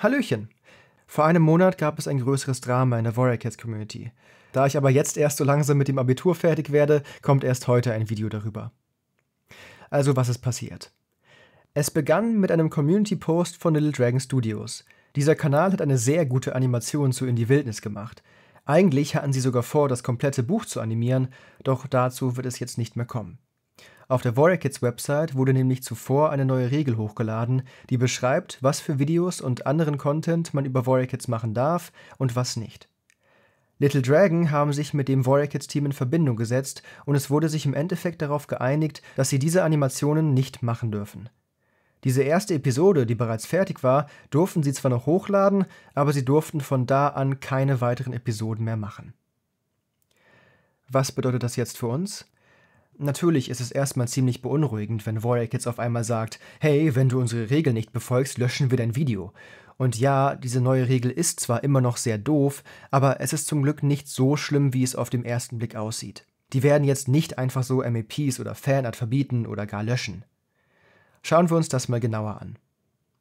Hallöchen! Vor einem Monat gab es ein größeres Drama in der Warrior Cats Community. Da ich aber jetzt erst so langsam mit dem Abitur fertig werde, kommt erst heute ein Video darüber. Also was ist passiert? Es begann mit einem Community-Post von Little Dragon Studios. Dieser Kanal hat eine sehr gute Animation zu In die Wildnis gemacht. Eigentlich hatten sie sogar vor, das komplette Buch zu animieren, doch dazu wird es jetzt nicht mehr kommen. Auf der Warrior Kids Website wurde nämlich zuvor eine neue Regel hochgeladen, die beschreibt, was für Videos und anderen Content man über Warrior Kids machen darf und was nicht. Little Dragon haben sich mit dem Warrior Kids Team in Verbindung gesetzt und es wurde sich im Endeffekt darauf geeinigt, dass sie diese Animationen nicht machen dürfen. Diese erste Episode, die bereits fertig war, durften sie zwar noch hochladen, aber sie durften von da an keine weiteren Episoden mehr machen. Was bedeutet das jetzt für uns? Natürlich ist es erstmal ziemlich beunruhigend, wenn Warwick jetzt auf einmal sagt, hey, wenn du unsere Regel nicht befolgst, löschen wir dein Video. Und ja, diese neue Regel ist zwar immer noch sehr doof, aber es ist zum Glück nicht so schlimm, wie es auf dem ersten Blick aussieht. Die werden jetzt nicht einfach so MEPs oder Fanart verbieten oder gar löschen. Schauen wir uns das mal genauer an.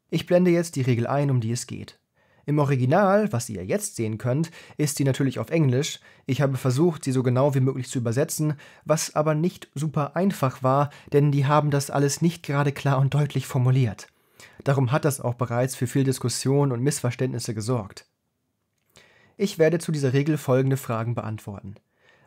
Ich blende jetzt die Regel ein, um die es geht. Im Original, was ihr jetzt sehen könnt, ist sie natürlich auf Englisch. Ich habe versucht, sie so genau wie möglich zu übersetzen, was aber nicht super einfach war, denn die haben das alles nicht gerade klar und deutlich formuliert. Darum hat das auch bereits für viel Diskussion und Missverständnisse gesorgt. Ich werde zu dieser Regel folgende Fragen beantworten.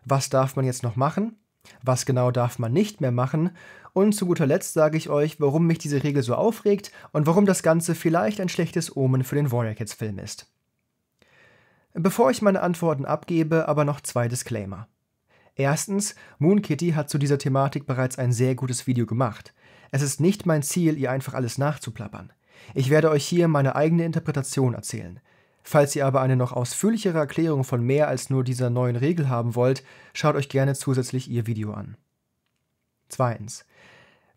Was darf man jetzt noch machen? Was genau darf man nicht mehr machen? Und zu guter Letzt sage ich euch, warum mich diese Regel so aufregt und warum das Ganze vielleicht ein schlechtes Omen für den Warrior Kids Film ist. Bevor ich meine Antworten abgebe, aber noch zwei Disclaimer. Erstens, Moon Kitty hat zu dieser Thematik bereits ein sehr gutes Video gemacht. Es ist nicht mein Ziel, ihr einfach alles nachzuplappern. Ich werde euch hier meine eigene Interpretation erzählen. Falls ihr aber eine noch ausführlichere Erklärung von mehr als nur dieser neuen Regel haben wollt, schaut euch gerne zusätzlich ihr Video an. Zweitens,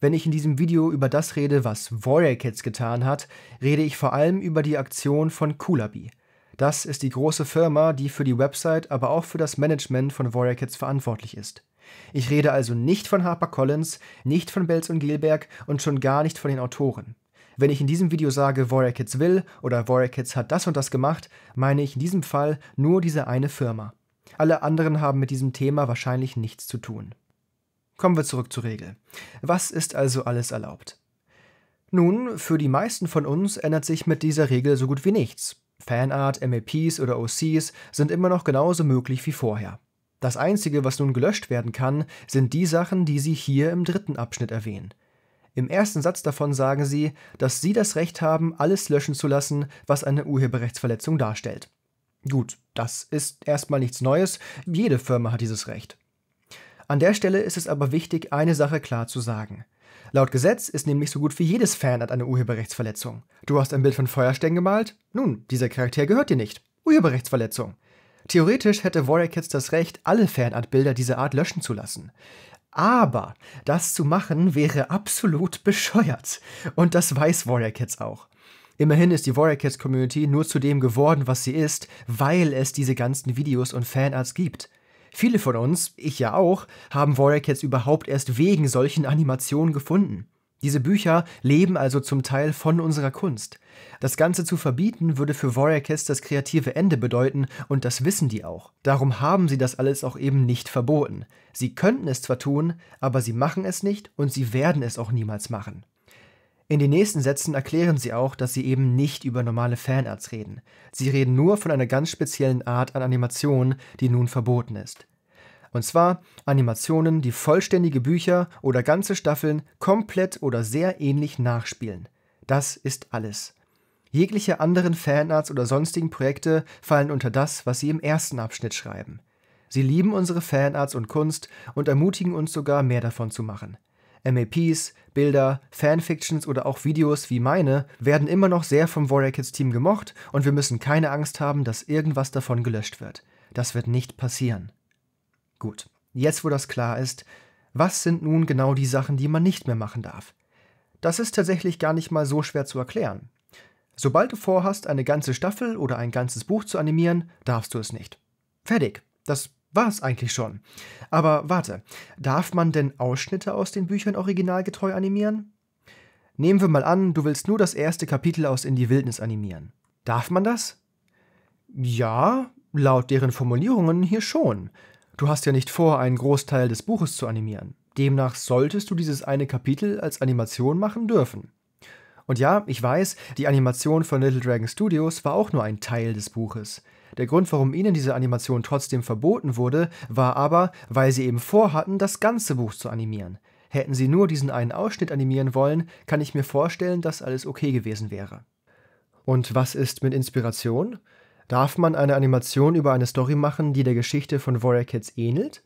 wenn ich in diesem Video über das rede, was Warrior Kids getan hat, rede ich vor allem über die Aktion von Coolabee. Das ist die große Firma, die für die Website, aber auch für das Management von Warrior Kids verantwortlich ist. Ich rede also nicht von HarperCollins, nicht von Belz und Gelberg und schon gar nicht von den Autoren. Wenn ich in diesem Video sage, Warrior Kids will oder Warrior Kids hat das und das gemacht, meine ich in diesem Fall nur diese eine Firma. Alle anderen haben mit diesem Thema wahrscheinlich nichts zu tun. Kommen wir zurück zur Regel. Was ist also alles erlaubt? Nun, für die meisten von uns ändert sich mit dieser Regel so gut wie nichts. Fanart, MAPs oder OCs sind immer noch genauso möglich wie vorher. Das Einzige, was nun gelöscht werden kann, sind die Sachen, die Sie hier im dritten Abschnitt erwähnen. Im ersten Satz davon sagen Sie, dass Sie das Recht haben, alles löschen zu lassen, was eine Urheberrechtsverletzung darstellt. Gut, das ist erstmal nichts Neues, jede Firma hat dieses Recht. An der Stelle ist es aber wichtig, eine Sache klar zu sagen. Laut Gesetz ist nämlich so gut wie jedes Fanart eine Urheberrechtsverletzung. Du hast ein Bild von Feuerstein gemalt? Nun, dieser Charakter gehört dir nicht. Urheberrechtsverletzung. Theoretisch hätte Warwick jetzt das Recht, alle Fanartbilder dieser Art löschen zu lassen. Aber das zu machen wäre absolut bescheuert. Und das weiß Warrior Cats auch. Immerhin ist die Warrior Cats Community nur zu dem geworden, was sie ist, weil es diese ganzen Videos und Fanarts gibt. Viele von uns, ich ja auch, haben Warrior Cats überhaupt erst wegen solchen Animationen gefunden. Diese Bücher leben also zum Teil von unserer Kunst. Das Ganze zu verbieten würde für Warrior Cats das kreative Ende bedeuten und das wissen die auch. Darum haben sie das alles auch eben nicht verboten. Sie könnten es zwar tun, aber sie machen es nicht und sie werden es auch niemals machen. In den nächsten Sätzen erklären sie auch, dass sie eben nicht über normale Fanarts reden. Sie reden nur von einer ganz speziellen Art an Animationen, die nun verboten ist. Und zwar Animationen, die vollständige Bücher oder ganze Staffeln komplett oder sehr ähnlich nachspielen. Das ist alles. Jegliche anderen Fanarts oder sonstigen Projekte fallen unter das, was sie im ersten Abschnitt schreiben. Sie lieben unsere Fanarts und Kunst und ermutigen uns sogar, mehr davon zu machen. MAPs, Bilder, Fanfictions oder auch Videos wie meine werden immer noch sehr vom Warrior Kids Team gemocht und wir müssen keine Angst haben, dass irgendwas davon gelöscht wird. Das wird nicht passieren. Gut, jetzt wo das klar ist, was sind nun genau die Sachen, die man nicht mehr machen darf? Das ist tatsächlich gar nicht mal so schwer zu erklären. Sobald du vorhast, eine ganze Staffel oder ein ganzes Buch zu animieren, darfst du es nicht. Fertig. Das war es eigentlich schon. Aber warte, darf man denn Ausschnitte aus den Büchern originalgetreu animieren? Nehmen wir mal an, du willst nur das erste Kapitel aus In die Wildnis animieren. Darf man das? Ja, laut deren Formulierungen hier schon. Du hast ja nicht vor, einen Großteil des Buches zu animieren. Demnach solltest du dieses eine Kapitel als Animation machen dürfen. Und ja, ich weiß, die Animation von Little Dragon Studios war auch nur ein Teil des Buches. Der Grund, warum ihnen diese Animation trotzdem verboten wurde, war aber, weil sie eben vorhatten, das ganze Buch zu animieren. Hätten sie nur diesen einen Ausschnitt animieren wollen, kann ich mir vorstellen, dass alles okay gewesen wäre. Und was ist mit Inspiration? Darf man eine Animation über eine Story machen, die der Geschichte von Warrior Kids ähnelt?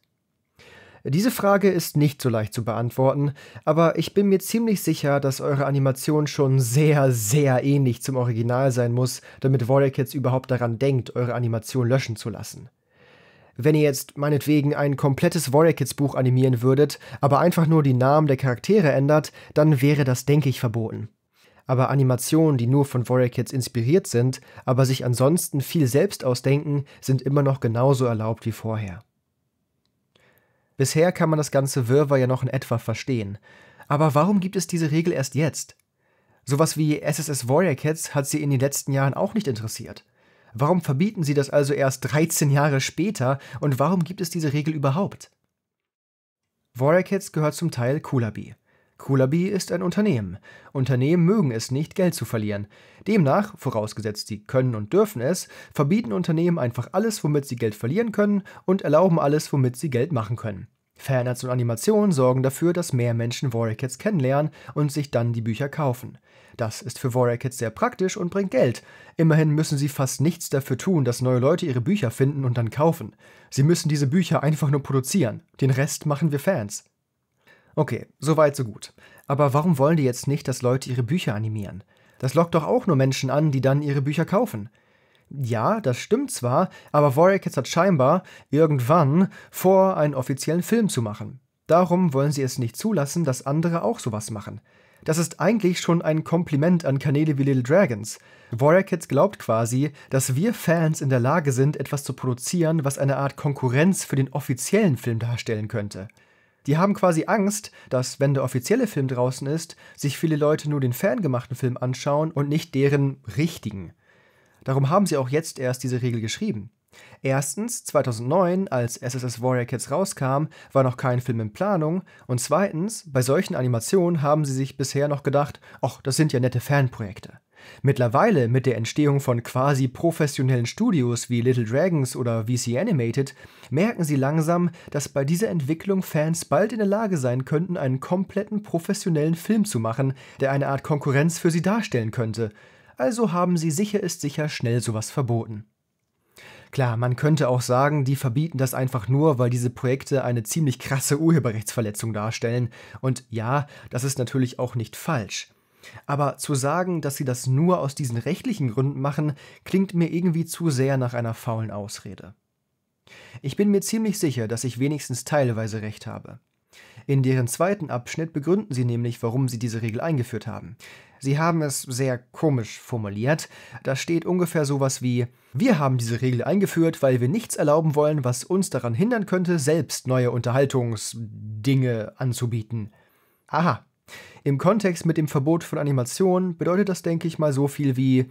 Diese Frage ist nicht so leicht zu beantworten, aber ich bin mir ziemlich sicher, dass eure Animation schon sehr, sehr ähnlich zum Original sein muss, damit Warrior Kids überhaupt daran denkt, eure Animation löschen zu lassen. Wenn ihr jetzt meinetwegen ein komplettes Warrior Kids Buch animieren würdet, aber einfach nur die Namen der Charaktere ändert, dann wäre das, denke ich, verboten. Aber Animationen, die nur von Warrior Kids inspiriert sind, aber sich ansonsten viel selbst ausdenken, sind immer noch genauso erlaubt wie vorher. Bisher kann man das ganze Wirrwarr ja noch in etwa verstehen. Aber warum gibt es diese Regel erst jetzt? Sowas wie SSS Warrior Cats hat sie in den letzten Jahren auch nicht interessiert. Warum verbieten sie das also erst 13 Jahre später und warum gibt es diese Regel überhaupt? Warrior Cats gehört zum Teil Kulabi. Coolabee ist ein Unternehmen. Unternehmen mögen es nicht, Geld zu verlieren. Demnach, vorausgesetzt sie können und dürfen es, verbieten Unternehmen einfach alles, womit sie Geld verlieren können und erlauben alles, womit sie Geld machen können. Fanarts und Animationen sorgen dafür, dass mehr Menschen Warrior Kids kennenlernen und sich dann die Bücher kaufen. Das ist für Warrior Kids sehr praktisch und bringt Geld. Immerhin müssen sie fast nichts dafür tun, dass neue Leute ihre Bücher finden und dann kaufen. Sie müssen diese Bücher einfach nur produzieren. Den Rest machen wir Fans. Okay, so weit, so gut. Aber warum wollen die jetzt nicht, dass Leute ihre Bücher animieren? Das lockt doch auch nur Menschen an, die dann ihre Bücher kaufen. Ja, das stimmt zwar, aber Warwick hat scheinbar irgendwann vor, einen offiziellen Film zu machen. Darum wollen sie es nicht zulassen, dass andere auch sowas machen. Das ist eigentlich schon ein Kompliment an Kanäle wie Little Dragons. Warrior Kids glaubt quasi, dass wir Fans in der Lage sind, etwas zu produzieren, was eine Art Konkurrenz für den offiziellen Film darstellen könnte. Die haben quasi Angst, dass, wenn der offizielle Film draußen ist, sich viele Leute nur den fangemachten Film anschauen und nicht deren richtigen. Darum haben sie auch jetzt erst diese Regel geschrieben. Erstens, 2009, als SSS Warrior Kids rauskam, war noch kein Film in Planung. Und zweitens, bei solchen Animationen haben sie sich bisher noch gedacht, ach, das sind ja nette Fanprojekte. Mittlerweile, mit der Entstehung von quasi professionellen Studios wie Little Dragons oder VC Animated, merken sie langsam, dass bei dieser Entwicklung Fans bald in der Lage sein könnten, einen kompletten professionellen Film zu machen, der eine Art Konkurrenz für sie darstellen könnte. Also haben sie sicher ist sicher schnell sowas verboten. Klar, man könnte auch sagen, die verbieten das einfach nur, weil diese Projekte eine ziemlich krasse Urheberrechtsverletzung darstellen. Und ja, das ist natürlich auch nicht falsch. Aber zu sagen, dass sie das nur aus diesen rechtlichen Gründen machen, klingt mir irgendwie zu sehr nach einer faulen Ausrede. Ich bin mir ziemlich sicher, dass ich wenigstens teilweise recht habe. In deren zweiten Abschnitt begründen sie nämlich, warum sie diese Regel eingeführt haben. Sie haben es sehr komisch formuliert. Da steht ungefähr sowas wie Wir haben diese Regel eingeführt, weil wir nichts erlauben wollen, was uns daran hindern könnte, selbst neue Unterhaltungsdinge anzubieten. Aha, im Kontext mit dem Verbot von Animationen bedeutet das, denke ich mal, so viel wie,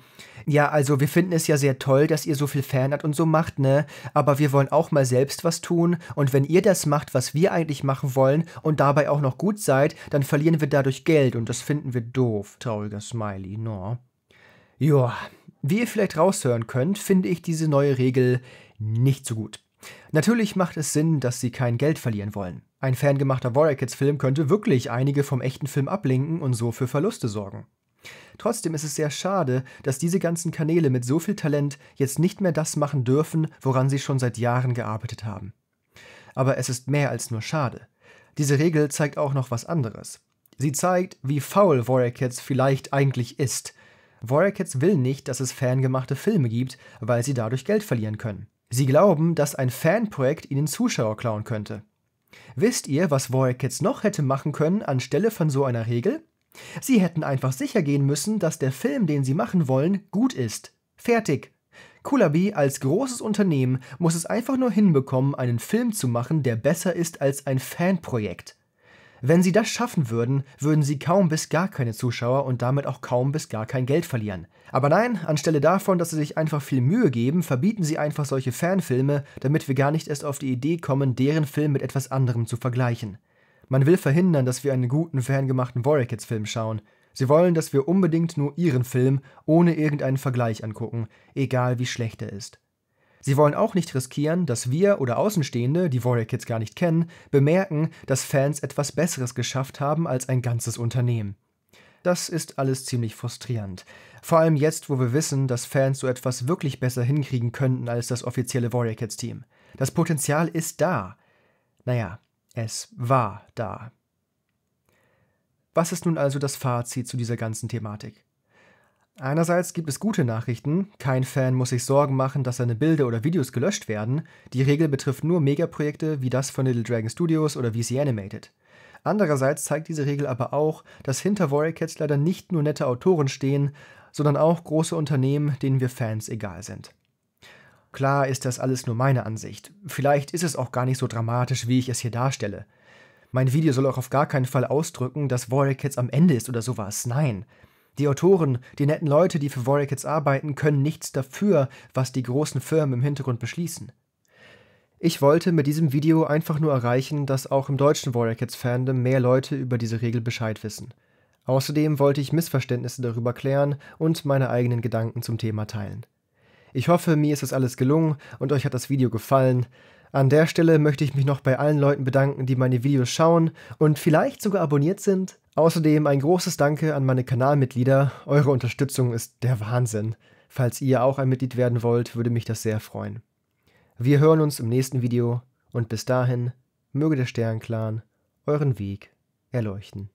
ja, also wir finden es ja sehr toll, dass ihr so viel Fanart und so macht, ne? Aber wir wollen auch mal selbst was tun und wenn ihr das macht, was wir eigentlich machen wollen und dabei auch noch gut seid, dann verlieren wir dadurch Geld und das finden wir doof. Trauriger Smiley, no. Joa, wie ihr vielleicht raushören könnt, finde ich diese neue Regel nicht so gut. Natürlich macht es Sinn, dass sie kein Geld verlieren wollen. Ein fangemachter Warrior Kids Film könnte wirklich einige vom echten Film ablenken und so für Verluste sorgen. Trotzdem ist es sehr schade, dass diese ganzen Kanäle mit so viel Talent jetzt nicht mehr das machen dürfen, woran sie schon seit Jahren gearbeitet haben. Aber es ist mehr als nur schade. Diese Regel zeigt auch noch was anderes. Sie zeigt, wie faul Warrior Kids vielleicht eigentlich ist. Warrior Kids will nicht, dass es fangemachte Filme gibt, weil sie dadurch Geld verlieren können. Sie glauben, dass ein Fanprojekt ihnen Zuschauer klauen könnte. Wisst ihr, was Voyakids noch hätte machen können anstelle von so einer Regel? Sie hätten einfach sicher gehen müssen, dass der Film, den sie machen wollen, gut ist. Fertig. Kulabi als großes Unternehmen muss es einfach nur hinbekommen, einen Film zu machen, der besser ist als ein Fanprojekt. Wenn sie das schaffen würden, würden sie kaum bis gar keine Zuschauer und damit auch kaum bis gar kein Geld verlieren. Aber nein, anstelle davon, dass sie sich einfach viel Mühe geben, verbieten sie einfach solche Fanfilme, damit wir gar nicht erst auf die Idee kommen, deren Film mit etwas anderem zu vergleichen. Man will verhindern, dass wir einen guten, fangemachten Warrior Kids Film schauen. Sie wollen, dass wir unbedingt nur ihren Film ohne irgendeinen Vergleich angucken, egal wie schlecht er ist. Sie wollen auch nicht riskieren, dass wir oder Außenstehende, die Warrior Kids gar nicht kennen, bemerken, dass Fans etwas Besseres geschafft haben als ein ganzes Unternehmen. Das ist alles ziemlich frustrierend. Vor allem jetzt, wo wir wissen, dass Fans so etwas wirklich besser hinkriegen könnten als das offizielle Warrior Kids Team. Das Potenzial ist da. Naja, es war da. Was ist nun also das Fazit zu dieser ganzen Thematik? Einerseits gibt es gute Nachrichten, kein Fan muss sich Sorgen machen, dass seine Bilder oder Videos gelöscht werden, die Regel betrifft nur Megaprojekte wie das von Little Dragon Studios oder VC Animated. Andererseits zeigt diese Regel aber auch, dass hinter Warrior Cats leider nicht nur nette Autoren stehen, sondern auch große Unternehmen, denen wir Fans egal sind. Klar ist das alles nur meine Ansicht, vielleicht ist es auch gar nicht so dramatisch, wie ich es hier darstelle. Mein Video soll auch auf gar keinen Fall ausdrücken, dass Warrior Cats am Ende ist oder sowas, nein, die Autoren, die netten Leute, die für Warrior Kids arbeiten, können nichts dafür, was die großen Firmen im Hintergrund beschließen. Ich wollte mit diesem Video einfach nur erreichen, dass auch im deutschen Warrior Kids Fandom mehr Leute über diese Regel Bescheid wissen. Außerdem wollte ich Missverständnisse darüber klären und meine eigenen Gedanken zum Thema teilen. Ich hoffe, mir ist das alles gelungen und euch hat das Video gefallen. An der Stelle möchte ich mich noch bei allen Leuten bedanken, die meine Videos schauen und vielleicht sogar abonniert sind. Außerdem ein großes Danke an meine Kanalmitglieder. Eure Unterstützung ist der Wahnsinn. Falls ihr auch ein Mitglied werden wollt, würde mich das sehr freuen. Wir hören uns im nächsten Video und bis dahin möge der Sternclan euren Weg erleuchten.